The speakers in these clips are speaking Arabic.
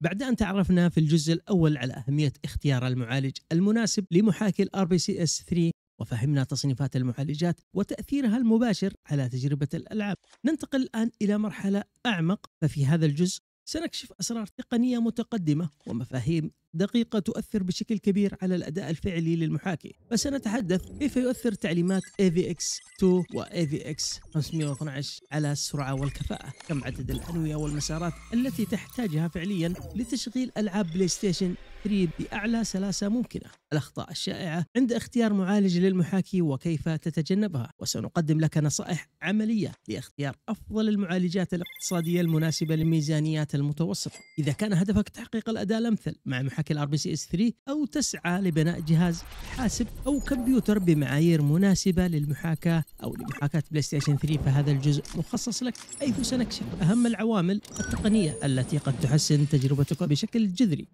بعد أن تعرفنا في الجزء الأول على أهمية اختيار المعالج المناسب لمحاكي الـ RPCS3 وفهمنا تصنيفات المعالجات وتأثيرها المباشر على تجربة الألعاب ننتقل الآن إلى مرحلة أعمق ففي هذا الجزء سنكشف أسرار تقنية متقدمة ومفاهيم دقيقة تؤثر بشكل كبير على الأداء الفعلي للمحاكي فسنتحدث كيف يؤثر تعليمات AVX2 و AVX512 على السرعة والكفاءة كم عدد الأنوية والمسارات التي تحتاجها فعليا لتشغيل ألعاب بلاي ستيشن 3 بأعلى سلاسة ممكنة الأخطاء الشائعة عند اختيار معالج للمحاكي وكيف تتجنبها وسنقدم لك نصائح عملية لاختيار أفضل المعالجات الاقتصادية المناسبة للميزانيات المتوسطة إذا كان هدفك تحقيق الأداء الأمثل مع محاكي معك الار بي سي اس 3 أو تسعى لبناء جهاز حاسب أو كمبيوتر بمعايير مناسبة للمحاكاة أو لمحاكاة بلاي ستيشن 3 فهذا الجزء مخصص لك حيث سنكشف أهم العوامل التقنية التي قد تحسن تجربتك بشكل جذري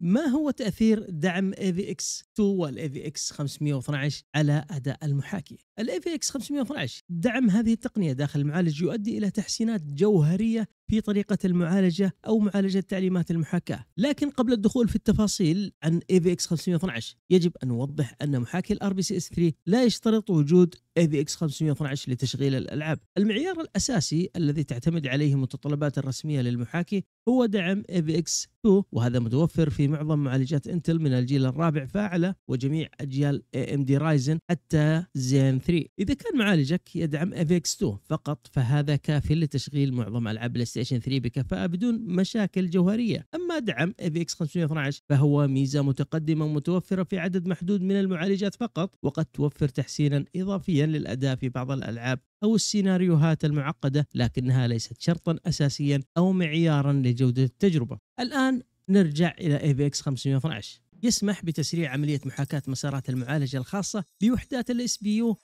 ما هو تأثير دعم AVX 2 والـ AVX 512 على أداء المحاكي؟ الـ AVX 512 دعم هذه التقنية داخل المعالج يؤدي إلى تحسينات جوهرية في طريقة المعالجة أو معالجة تعليمات المحاكاة لكن قبل الدخول في التفاصيل عن AVX 512 يجب أن نوضح أن محاكي الـ RBCS 3 لا يشترط وجود AVX 512 لتشغيل الألعاب المعيار الأساسي الذي تعتمد عليه المتطلبات الرسمية للمحاكي هو دعم AVX 2 وهذا متوفر في معظم معالجات انتل من الجيل الرابع فاعلة وجميع أجيال AMD Ryzen حتى زين 3 إذا كان معالجك يدعم AVX 2 فقط فهذا كاف لتشغيل معظم ألعاب بلاي ستيشن 3 بكفاءه بدون مشاكل جوهريه، اما دعم اف اكس 512 فهو ميزه متقدمه متوفره في عدد محدود من المعالجات فقط، وقد توفر تحسينا اضافيا للاداء في بعض الالعاب أو السيناريوهات المعقدة لكنها ليست شرطا أساسيا أو معيارا لجودة التجربة الآن نرجع إلى AVX 512 يسمح بتسريع عملية محاكاة مسارات المعالجة الخاصة بوحدات الاس بي يو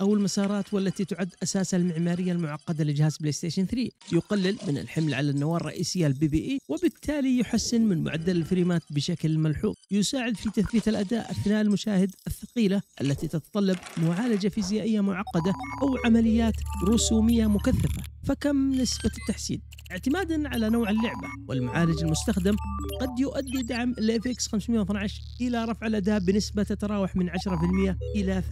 أو المسارات والتي تعد أساس المعمارية المعقدة لجهاز بلاي ستيشن 3 يقلل من الحمل على النواه الرئيسية البي بي اي وبالتالي يحسن من معدل الفريمات بشكل ملحوظ يساعد في تثبيت الأداء أثناء المشاهد الثقيلة التي تتطلب معالجة فيزيائية معقدة أو عمليات رسومية مكثفة فكم نسبة التحسين اعتمادا على نوع اللعبة والمعالج المستخدم قد يؤدي دعم الـ FX 512 إلى رفع الأداء بنسبة تتراوح من 10% إلى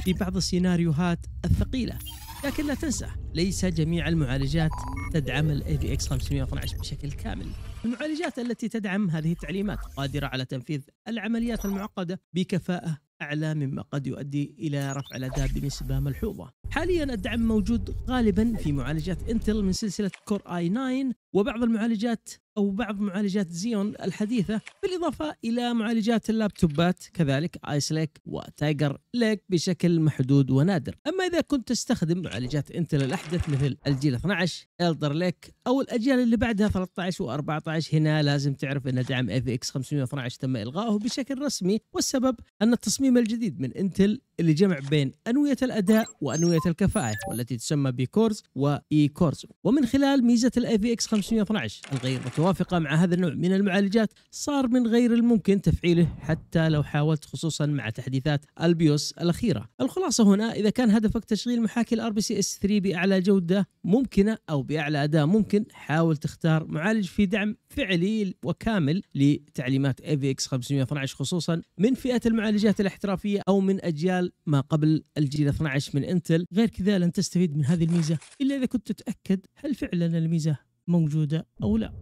30% في بعض السيناريوهات الثقيلة لكن لا تنسى ليس جميع المعالجات تدعم الـ FX 512 بشكل كامل المعالجات التي تدعم هذه التعليمات قادرة على تنفيذ العمليات المعقدة بكفاءة أعلى مما قد يؤدي إلى رفع الأداء بنسبة ملحوظة حاليا الدعم موجود غالبا في معالجات انتل من سلسلة كور اي 9 وبعض المعالجات او بعض معالجات زيون الحديثه بالاضافه الى معالجات اللابتوبات كذلك ايس ليك وتايجر ليك بشكل محدود ونادر، اما اذا كنت تستخدم معالجات انتل الاحدث مثل الجيل 12 الدر ليك او الاجيال اللي بعدها 13 و14 هنا لازم تعرف ان دعم اف اكس 512 تم الغائه بشكل رسمي والسبب ان التصميم الجديد من انتل اللي جمع بين أنوية الأداء وأنوية الكفاءة والتي تسمى بيكورز وإي كورز ومن خلال ميزة الـ avx اكس 512 الغير متوافقة مع هذا النوع من المعالجات صار من غير الممكن تفعيله حتى لو حاولت خصوصا مع تحديثات البيوس الأخيرة الخلاصة هنا إذا كان هدفك تشغيل محاكي الار بي سي اس 3 بأعلى جودة ممكنة أو بأعلى أداء ممكن حاول تختار معالج في دعم فعلي وكامل لتعليمات اي في اكس 512 خصوصا من فئة المعالجات الاحترافية أو من أجيال ما قبل الجيل 12 من انتل غير كذا لن تستفيد من هذه الميزه الا اذا كنت تتاكد هل فعلا الميزه موجوده او لا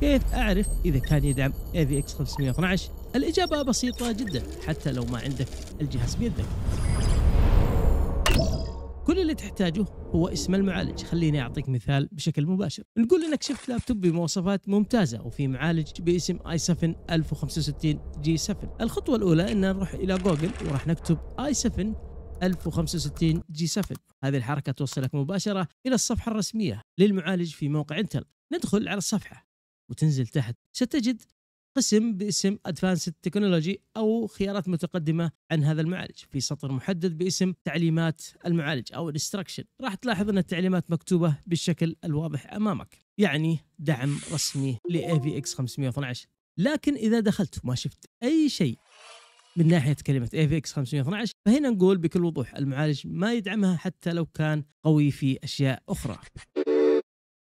كيف اعرف اذا كان يدعم AVX 512 الاجابه بسيطه جدا حتى لو ما عندك الجهاز بيدك كل اللي تحتاجه هو اسم المعالج خليني أعطيك مثال بشكل مباشر نقول أنك شفت لابتوب بمواصفات ممتازة وفي معالج باسم i 7 1065 جي 7 الخطوة الأولى أن نروح إلى جوجل وراح نكتب i 7 1065 جي 7 هذه الحركة توصلك مباشرة إلى الصفحة الرسمية للمعالج في موقع انتل ندخل على الصفحة وتنزل تحت ستجد قسم باسم ادفانسد تكنولوجي او خيارات متقدمه عن هذا المعالج في سطر محدد باسم تعليمات المعالج او الانستركشن راح تلاحظ ان التعليمات مكتوبه بالشكل الواضح امامك يعني دعم رسمي في AVX 512 لكن اذا دخلت وما شفت اي شيء من ناحيه كلمه AVX 512 فهنا نقول بكل وضوح المعالج ما يدعمها حتى لو كان قوي في اشياء اخرى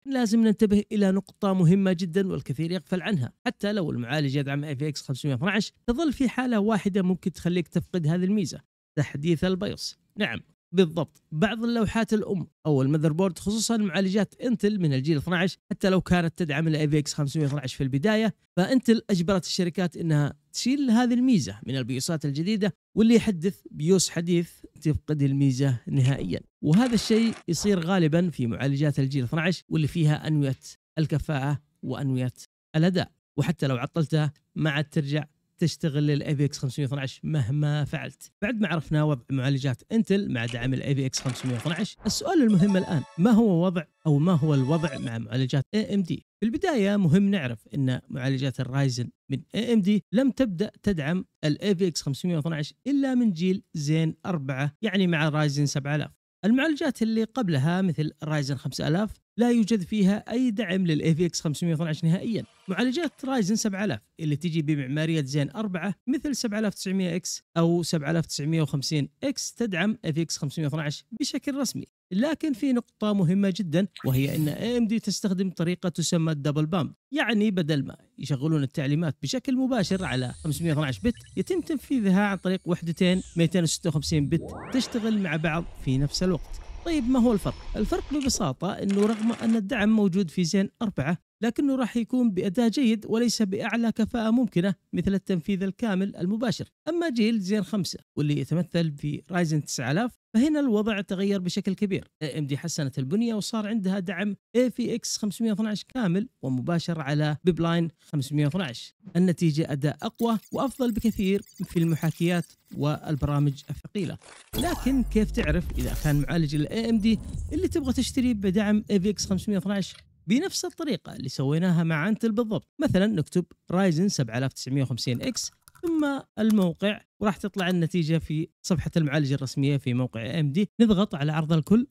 لازم ننتبه إلى نقطة مهمة جدا والكثير يغفل عنها حتى لو المعالج يدعم اف اكس 512 تظل في حالة واحدة ممكن تخليك تفقد هذه الميزة تحديث البيوس نعم بالضبط بعض اللوحات الام او المذر بورد خصوصا معالجات انتل من الجيل 12 حتى لو كانت تدعم الاي في اكس 512 في البدايه فانتل اجبرت الشركات انها تشيل هذه الميزه من البيوسات الجديده واللي يحدث بيوس حديث تفقد الميزه نهائيا وهذا الشيء يصير غالبا في معالجات الجيل 12 واللي فيها انويه الكفاءه وانويه الاداء وحتى لو عطلتها ما عاد ترجع تشتغل للاي اكس 512 مهما فعلت بعد ما عرفنا وضع معالجات انتل مع دعم الاي اكس 512 السؤال المهم الان ما هو وضع او ما هو الوضع مع معالجات اي ام دي في البدايه مهم نعرف ان معالجات الرايزن من اي ام دي لم تبدا تدعم الاي في اكس 512 الا من جيل زين 4 يعني مع رايزن 7000 المعالجات اللي قبلها مثل رايزن 5000 لا يوجد فيها أي دعم في اكس 512 نهائيا معالجات رايزن 7000 اللي تجي بمعمارية زين 4 مثل 7900X أو 7950X تدعم اكس 512 بشكل رسمي لكن في نقطة مهمة جدا وهي أن AMD تستخدم طريقة تسمى الدبل بامب يعني بدل ما يشغلون التعليمات بشكل مباشر على 512 بت يتم تنفيذها عن طريق وحدتين 256 بت تشتغل مع بعض في نفس الوقت طيب ما هو الفرق؟ الفرق ببساطة أنه رغم أن الدعم موجود في زين أربعة لكنه راح يكون بأداء جيد وليس بأعلى كفاءة ممكنة مثل التنفيذ الكامل المباشر أما جيل زين خمسة واللي يتمثل في رايزن 9000 فهنا الوضع تغير بشكل كبير إيه، ام دي حسنت البنية وصار عندها دعم اي في اكس 512 كامل ومباشر على بيب لاين 512 النتيجة أداء أقوى وأفضل بكثير في المحاكيات والبرامج الثقيلة لكن كيف تعرف إذا كان معالج ام AMD اللي تبغى تشتري بدعم AVX 512 بنفس الطريقة اللي سويناها مع أنتل بالضبط مثلا نكتب رايزن 7950 X ثم الموقع وراح تطلع النتيجه في صفحه المعالج الرسميه في موقع ام دي نضغط على عرض الكل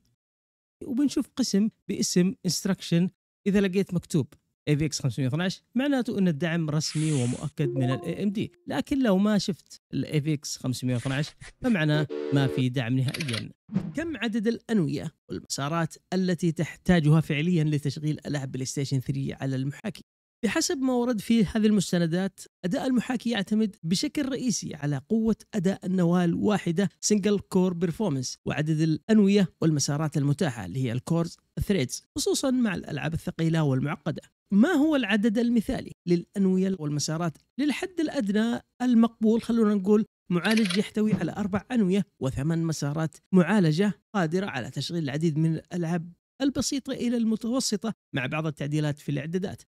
وبنشوف قسم باسم انستركشن اذا لقيت مكتوب AVX 512 معناته ان الدعم رسمي ومؤكد من الاي ام دي لكن لو ما شفت الـ avx 512 فمعناه ما في دعم نهائيا كم عدد الانويه والمسارات التي تحتاجها فعليا لتشغيل العاب بلايستيشن 3 على المحاكي بحسب ما ورد في هذه المستندات أداء المحاكي يعتمد بشكل رئيسي على قوة أداء النواة الواحدة سنجل كور بيرفورمنس وعدد الأنوية والمسارات المتاحة اللي هي الكورز ثريدز خصوصا مع الألعاب الثقيلة والمعقدة ما هو العدد المثالي للأنوية والمسارات للحد الأدنى المقبول خلونا نقول معالج يحتوي على أربع أنوية وثمان مسارات معالجة قادرة على تشغيل العديد من الألعاب البسيطة إلى المتوسطة مع بعض التعديلات في الإعدادات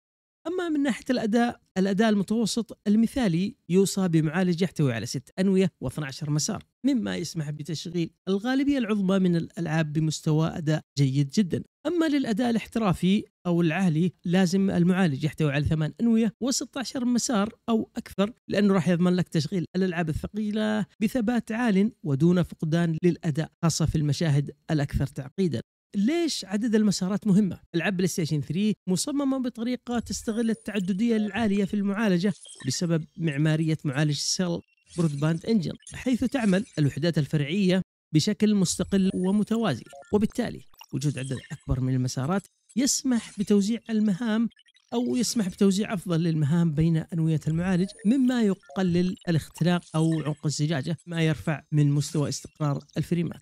أما من ناحية الأداء الأداء المتوسط المثالي يوصى بمعالج يحتوي على 6 أنوية و12 مسار مما يسمح بتشغيل الغالبية العظمى من الألعاب بمستوى أداء جيد جدا أما للأداء الاحترافي أو العالي لازم المعالج يحتوي على 8 أنوية و16 مسار أو أكثر لأنه راح يضمن لك تشغيل الألعاب الثقيلة بثبات عال ودون فقدان للأداء خاصة في المشاهد الأكثر تعقيدا ليش عدد المسارات مهمه؟ العاب بلاي ستيشن 3 مصممه بطريقه تستغل التعدديه العاليه في المعالجه بسبب معماريه معالج سيل برودباند انجن حيث تعمل الوحدات الفرعيه بشكل مستقل ومتوازي وبالتالي وجود عدد اكبر من المسارات يسمح بتوزيع المهام او يسمح بتوزيع افضل للمهام بين انويه المعالج مما يقلل الاختراق او عمق الزجاجه ما يرفع من مستوى استقرار الفريمات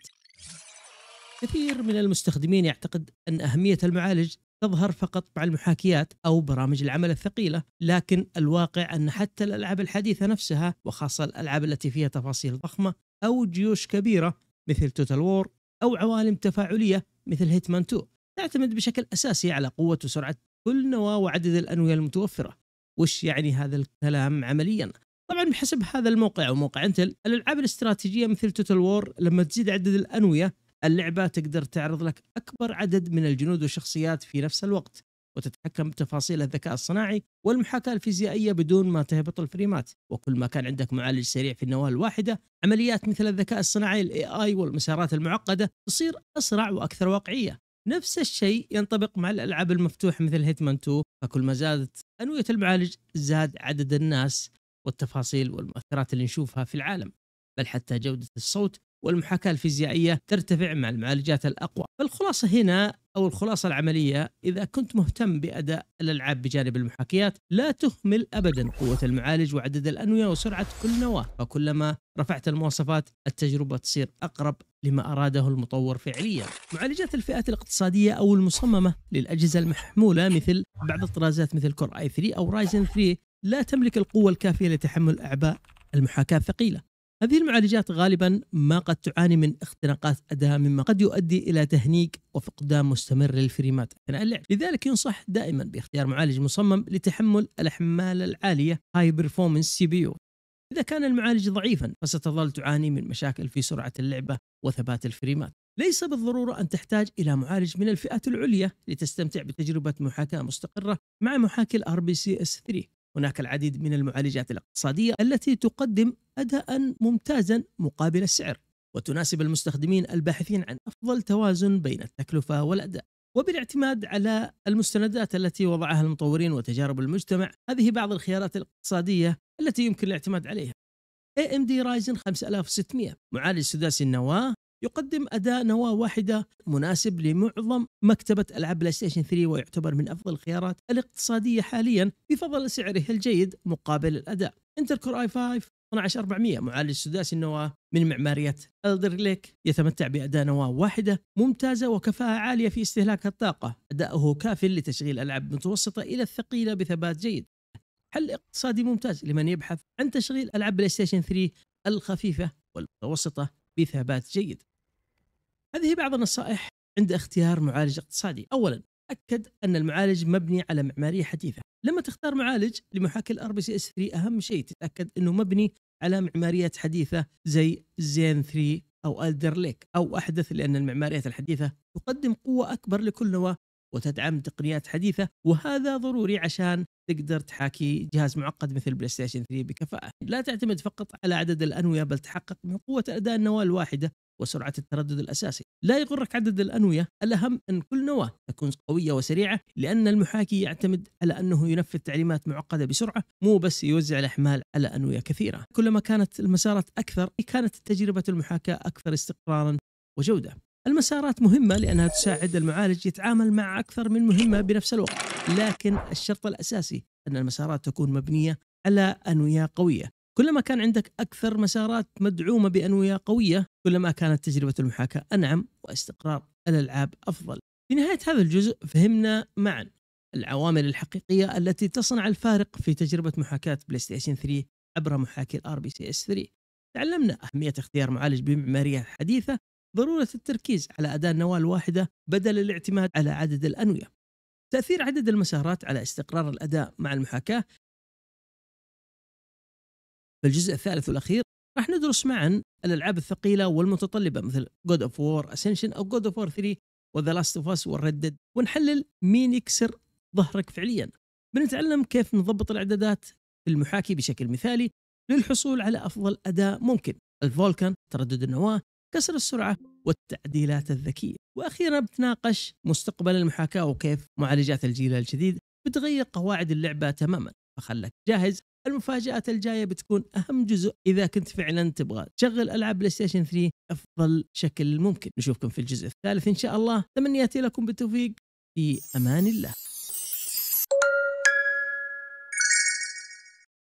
كثير من المستخدمين يعتقد أن أهمية المعالج تظهر فقط مع المحاكيات او برامج العمل الثقيله، لكن الواقع ان حتى الالعاب الحديثه نفسها وخاصه الالعاب التي فيها تفاصيل ضخمه او جيوش كبيره مثل توتال وور او عوالم تفاعليه مثل هيتمان 2 تعتمد بشكل اساسي على قوه وسرعه كل نواه وعدد الانويه المتوفره. وش يعني هذا الكلام عمليا؟ طبعا بحسب هذا الموقع وموقع انتل الالعاب الاستراتيجيه مثل توتال وور لما تزيد عدد الانويه اللعبة تقدر تعرض لك أكبر عدد من الجنود والشخصيات في نفس الوقت وتتحكم بتفاصيل الذكاء الصناعي والمحاكاة الفيزيائية بدون ما تهبط الفريمات وكل ما كان عندك معالج سريع في النواة الواحدة عمليات مثل الذكاء الصناعي الاي اي والمسارات المعقدة تصير أسرع وأكثر واقعية نفس الشيء ينطبق مع الألعاب المفتوحة مثل هيتمان 2 فكل ما زادت أنوية المعالج زاد عدد الناس والتفاصيل والمؤثرات اللي نشوفها في العالم بل حتى جودة الصوت والمحاكاة الفيزيائية ترتفع مع المعالجات الأقوى فالخلاصة هنا أو الخلاصة العملية إذا كنت مهتم بأداء الألعاب بجانب المحاكيات لا تهمل أبدا قوة المعالج وعدد الأنوية وسرعة كل نواة فكلما رفعت المواصفات التجربة تصير أقرب لما أراده المطور فعليا معالجات الفئات الاقتصادية أو المصممة للأجهزة المحمولة مثل بعض الطرازات مثل كور اي 3 أو رايزن 3 لا تملك القوة الكافية لتحمل أعباء المحاكاة الثقيلة هذه المعالجات غالبا ما قد تعاني من اختناقات اداء مما قد يؤدي الى تهنيك وفقدان مستمر للفريمات اثناء اللعب، لذلك ينصح دائما باختيار معالج مصمم لتحمل الاحمال العاليه هاي برفورمنس سي بي يو. اذا كان المعالج ضعيفا فستظل تعاني من مشاكل في سرعه اللعبه وثبات الفريمات. ليس بالضرورة أن تحتاج إلى معالج من الفئات العليا لتستمتع بتجربة محاكاة مستقرة مع محاكي ال RBCS 3 هناك العديد من المعالجات الاقتصادية التي تقدم أداء ممتازا مقابل السعر وتناسب المستخدمين الباحثين عن أفضل توازن بين التكلفة والأداء وبالاعتماد على المستندات التي وضعها المطورين وتجارب المجتمع هذه بعض الخيارات الاقتصادية التي يمكن الاعتماد عليها AMD Ryzen 5600 معالج سداسي النواة يقدم أداء نواة واحدة مناسب لمعظم مكتبة ألعاب بلايستيشن 3 ويعتبر من أفضل الخيارات الاقتصادية حاليا بفضل سعره الجيد مقابل الأداء انتر كور 5 12400 معالج سداسي النواه من معماريه ألدر ليك يتمتع بأداء نواه واحده ممتازه وكفاءه عاليه في استهلاك الطاقه، أداؤه كاف لتشغيل ألعاب متوسطه إلى الثقيله بثبات جيد. حل اقتصادي ممتاز لمن يبحث عن تشغيل ألعاب بلاي ستيشن 3 الخفيفه والمتوسطه بثبات جيد. هذه بعض النصائح عند اختيار معالج اقتصادي، أولا أكد أن المعالج مبني على معمارية حديثة لما تختار معالج لمحاكي الار بي سي اس 3 اهم شيء تتاكد انه مبني على معماريات حديثه زي زين 3 او الدر ليك او احدث لان المعماريات الحديثه تقدم قوه اكبر لكل نواه وتدعم تقنيات حديثه وهذا ضروري عشان تقدر تحاكي جهاز معقد مثل بلاي ستيشن 3 بكفاءه، لا تعتمد فقط على عدد الانويه بل تحقق من قوه اداء النواه الواحده وسرعة التردد الأساسي لا يغرك عدد الأنوية الأهم أن كل نواة تكون قوية وسريعة لأن المحاكي يعتمد على أنه ينفذ تعليمات معقدة بسرعة مو بس يوزع الأحمال على أنوية كثيرة كلما كانت المسارات أكثر كانت تجربة المحاكاة أكثر استقرارا وجودة المسارات مهمة لأنها تساعد المعالج يتعامل مع أكثر من مهمة بنفس الوقت لكن الشرط الأساسي أن المسارات تكون مبنية على أنوية قوية كلما كان عندك أكثر مسارات مدعومة بأنوية قوية كلما كانت تجربة المحاكاة أنعم واستقرار الألعاب أفضل في نهاية هذا الجزء فهمنا معا العوامل الحقيقية التي تصنع الفارق في تجربة محاكاة بلاي ستيشن 3 عبر محاكي الـ rbcs 3 تعلمنا أهمية اختيار معالج بمعمارية حديثة ضرورة التركيز على أداء نوال واحدة بدل الاعتماد على عدد الأنوية تأثير عدد المسارات على استقرار الأداء مع المحاكاة الجزء الثالث والاخير راح ندرس معا الالعاب الثقيله والمتطلبه مثل جود اوف وور اسنشن او جود اوف وور 3 وذا لاست اوف اس والردد ونحلل مين يكسر ظهرك فعليا بنتعلم كيف نضبط الاعدادات في المحاكي بشكل مثالي للحصول على افضل اداء ممكن الفولكان تردد النواه كسر السرعه والتعديلات الذكيه واخيرا بتناقش مستقبل المحاكاه وكيف معالجات الجيل الجديد بتغير قواعد اللعبه تماما فخلك جاهز المفاجات الجايه بتكون اهم جزء اذا كنت فعلا تبغى تشغل العاب بلاي ستيشن 3 افضل شكل ممكن نشوفكم في الجزء الثالث ان شاء الله تمنياتي لكم بالتوفيق في امان الله